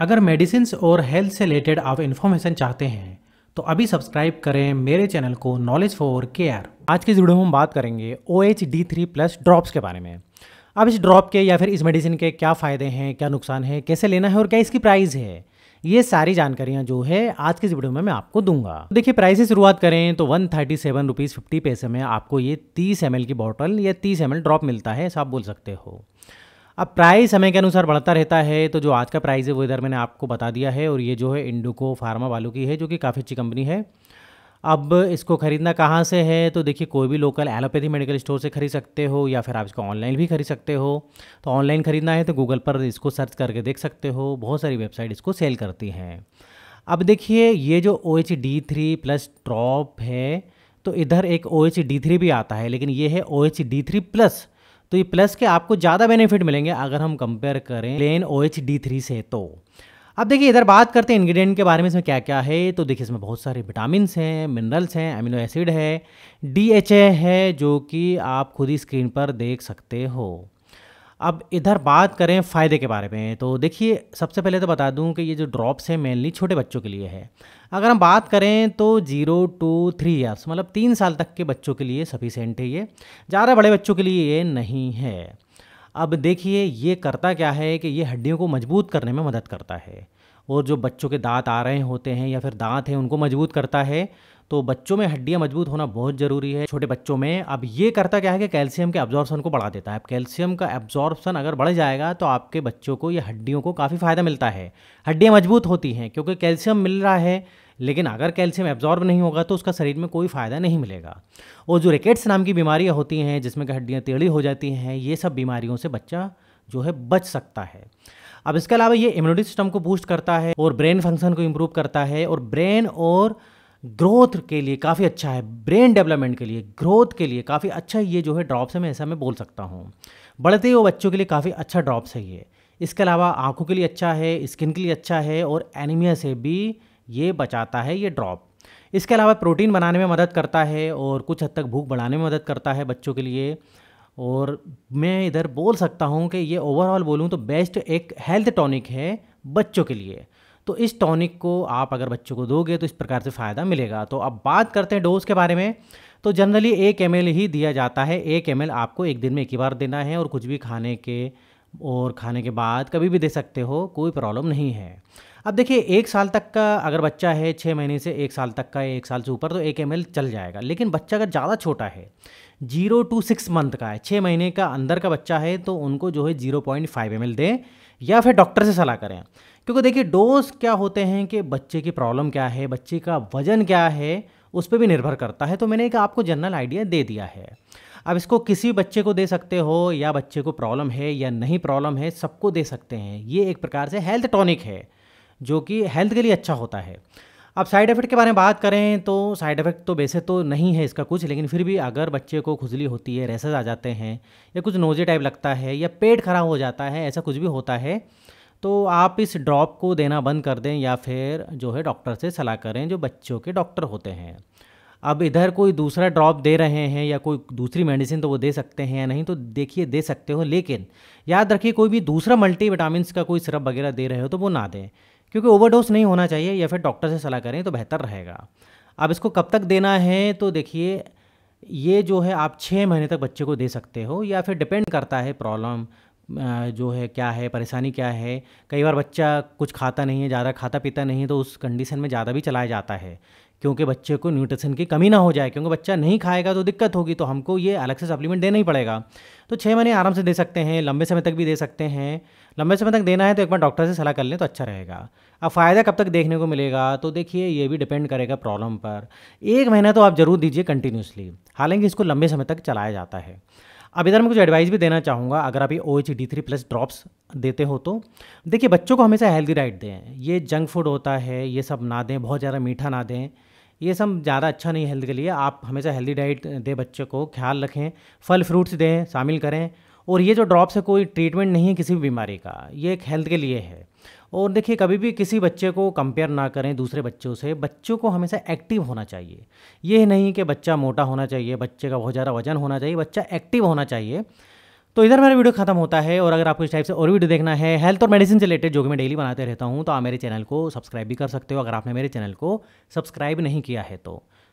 अगर मेडिसिन और हेल्थ से रिलेटेड आप इन्फॉर्मेशन चाहते हैं तो अभी सब्सक्राइब करें मेरे चैनल को नॉलेज फॉर केयर आज के वीडियो में हम बात करेंगे O H D three plus drops के बारे में अब इस ड्रॉप के या फिर इस मेडिसिन के क्या फ़ायदे हैं क्या नुकसान है कैसे लेना है और क्या इसकी प्राइस है ये सारी जानकारियां जो है आज की इस वीडियो में मैं आपको दूंगा तो देखिए प्राइस से शुरुआत करें तो one thirty seven rupees fifty पैसे में आपको ये तीस एम की बॉटल या तीस एम ड्रॉप मिलता है ऐसा आप बोल सकते हो अब प्राइस समय के अनुसार बढ़ता रहता है तो जो आज का प्राइस है वो इधर मैंने आपको बता दिया है और ये जो है इंडोको फार्मा वालों की है जो कि काफ़ी अच्छी कंपनी है अब इसको ख़रीदना कहाँ से है तो देखिए कोई भी लोकल एलोपैथी मेडिकल स्टोर से ख़रीद सकते हो या फिर आप इसको ऑनलाइन भी खरीद सकते हो तो ऑनलाइन ख़रीदना है तो गूगल पर इसको सर्च करके देख सकते हो बहुत सारी वेबसाइट इसको सेल करती हैं अब देखिए ये जो O H D three plus drop है तो इधर एक ओ एच डी थ्री भी आता है लेकिन ये है O H D three plus तो ये प्लस के आपको ज़्यादा बेनिफिट मिलेंगे अगर हम कंपेयर करें plain O H D three से तो अब देखिए इधर बात करते हैं इंग्रेडिएंट के बारे में इसमें क्या क्या है तो देखिए इसमें बहुत सारे विटामिन हैं मिनरल्स हैं अमिनो एसिड है डी है जो कि आप खुद ही स्क्रीन पर देख सकते हो अब इधर बात करें फ़ायदे के बारे में तो देखिए सबसे पहले तो बता दूं कि ये जो ड्रॉप्स हैं मेनली छोटे बच्चों के लिए है अगर हम बात करें तो जीरो टू थ्री ईयर्स मतलब तीन साल तक के बच्चों के लिए सफिशेंट है ये ज़्यादा बड़े बच्चों के लिए ये नहीं है अब देखिए ये करता क्या है कि ये हड्डियों को मजबूत करने में मदद करता है और जो बच्चों के दांत आ रहे होते हैं या फिर दांत हैं उनको मजबूत करता है तो बच्चों में हड्डियाँ मजबूत होना बहुत ज़रूरी है छोटे बच्चों में अब ये करता क्या है कि कैल्शियम के एब्जॉर्बसन को बढ़ा देता है अब कैल्शियम का एब्जॉर्बसन अगर बढ़ जाएगा तो आपके बच्चों को ये हड्डियों को काफ़ी फ़ायदा मिलता है हड्डियाँ मजबूत होती हैं क्योंकि कैल्शियम मिल रहा है लेकिन अगर कैल्शियम एब्जॉर्ब नहीं होगा तो उसका शरीर में कोई फ़ायदा नहीं मिलेगा और जो रिकेट्स नाम की बीमारियाँ होती हैं जिसमें कि हड्डियाँ टेढ़ी हो जाती हैं ये सब बीमारियों से बच्चा जो है बच सकता है अब इसके अलावा ये इम्यूनिटी सिस्टम को बूस्ट करता है और ब्रेन फंक्शन को इम्प्रूव करता है और ब्रेन और ग्रोथ के लिए काफ़ी अच्छा है ब्रेन डेवलपमेंट के लिए ग्रोथ के लिए काफ़ी अच्छा ये जो है ड्रॉप्स है मैं ऐसा मैं बोल सकता हूँ बढ़ते हुए बच्चों के लिए काफ़ी अच्छा ड्रॉप्स है ये इसके अलावा आंखों के लिए अच्छा है स्किन के लिए अच्छा है और एनीमिया से भी ये बचाता है ये ड्रॉप इसके अलावा प्रोटीन बनाने में मदद करता है और कुछ हद तक भूख बढ़ाने में मदद करता है बच्चों के लिए और मैं इधर बोल सकता हूँ कि ये ओवरऑल बोलूँ तो बेस्ट एक हेल्थ टॉनिक है बच्चों के लिए तो इस टॉनिक को आप अगर बच्चों को दोगे तो इस प्रकार से फ़ायदा मिलेगा तो अब बात करते हैं डोज के बारे में तो जनरली एक एम ही दिया जाता है एक एम आपको एक दिन में एक ही बार देना है और कुछ भी खाने के और खाने के बाद कभी भी दे सकते हो कोई प्रॉब्लम नहीं है अब देखिए एक साल तक का अगर बच्चा है छः महीने से एक साल तक का एक साल से ऊपर तो एक एम चल जाएगा लेकिन बच्चा अगर ज़्यादा छोटा है जीरो टू सिक्स मंथ का है छः महीने का अंदर का बच्चा है तो उनको जो है जीरो पॉइंट फाइव एम दें या फिर डॉक्टर से सलाह करें क्योंकि देखिए डोज क्या होते हैं कि बच्चे की प्रॉब्लम क्या है बच्चे का वजन क्या है उस पर भी निर्भर करता है तो मैंने एक आपको जनरल आइडिया दे दिया है अब इसको किसी बच्चे को दे सकते हो या बच्चे को प्रॉब्लम है या नहीं प्रॉब्लम है सबको दे सकते हैं ये एक प्रकार से हेल्थ टॉनिक है जो कि हेल्थ के लिए अच्छा होता है अब साइड इफ़ेक्ट के बारे में बात करें तो साइड इफ़ेक्ट तो वैसे तो नहीं है इसका कुछ लेकिन फिर भी अगर बच्चे को खुजली होती है रेसेस आ जाते हैं या कुछ नोजे टाइप लगता है या पेट खराब हो जाता है ऐसा कुछ भी होता है तो आप इस ड्रॉप को देना बंद कर दें या फिर जो है डॉक्टर से सलाह करें जो बच्चों के डॉक्टर होते हैं अब इधर कोई दूसरा ड्रॉप दे रहे हैं या कोई दूसरी मेडिसिन तो वो दे सकते हैं या नहीं तो देखिए दे सकते हो लेकिन याद रखिए कोई भी दूसरा मल्टी का कोई सिरप वगैरह दे रहे हो तो वो ना दें क्योंकि ओवरडोज नहीं होना चाहिए या फिर डॉक्टर से सलाह करें तो बेहतर रहेगा अब इसको कब तक देना है तो देखिए ये जो है आप छः महीने तक बच्चे को दे सकते हो या फिर डिपेंड करता है प्रॉब्लम जो है क्या है परेशानी क्या है कई बार बच्चा कुछ खाता नहीं है ज़्यादा खाता पीता नहीं है तो उस कंडीशन में ज़्यादा भी चलाया जाता है क्योंकि बच्चे को न्यूट्रिशन की कमी ना हो जाए क्योंकि बच्चा नहीं खाएगा तो दिक्कत होगी तो हमको ये अलग से सप्लीमेंट देना ही पड़ेगा तो छः महीने आराम से दे सकते हैं लंबे समय तक भी दे सकते हैं लंबे समय तक देना है तो एक बार डॉक्टर से सलाह कर लें तो अच्छा रहेगा अब फ़ायदा कब तक देखने को मिलेगा तो देखिए ये भी डिपेंड करेगा प्रॉब्लम पर एक महीना तो आप ज़रूर दीजिए कंटिन्यूसली हालांकि इसको लंबे समय तक चलाया जाता है अब इधर मैं कुछ एडवाइस भी देना चाहूँगा अगर आप ये O H D three plus drops देते हो तो देखिए बच्चों को हमेशा हेल्दी डाइट दें ये जंक फूड होता है ये सब ना दें बहुत ज़्यादा मीठा ना दें ये सब ज़्यादा अच्छा नहीं हेल्थ के लिए आप हमेशा हेल्दी डाइट दें बच्चे को ख्याल रखें फल फ्रूट्स दें शामिल करें और ये जो ड्रॉप्स है कोई ट्रीटमेंट नहीं है किसी भी बीमारी का ये एक हेल्थ के लिए है और देखिए कभी भी किसी बच्चे को कंपेयर ना करें दूसरे बच्चों से बच्चों को हमेशा एक्टिव होना चाहिए ये नहीं कि बच्चा मोटा होना चाहिए बच्चे का बहुत ज़्यादा वजन होना चाहिए बच्चा एक्टिव होना चाहिए तो इधर मेरा वीडियो खत्म होता है और अगर आपको इस टाइप से और वीडियो देखना है हेल्थ और मेडिसिन से रिलेटेड जो कि मैं डेली बनाते रहता हूँ तो आप मेरे चैनल को सब्सक्राइब भी कर सकते हो अगर आपने मेरे चैनल को सब्सक्राइब नहीं किया है तो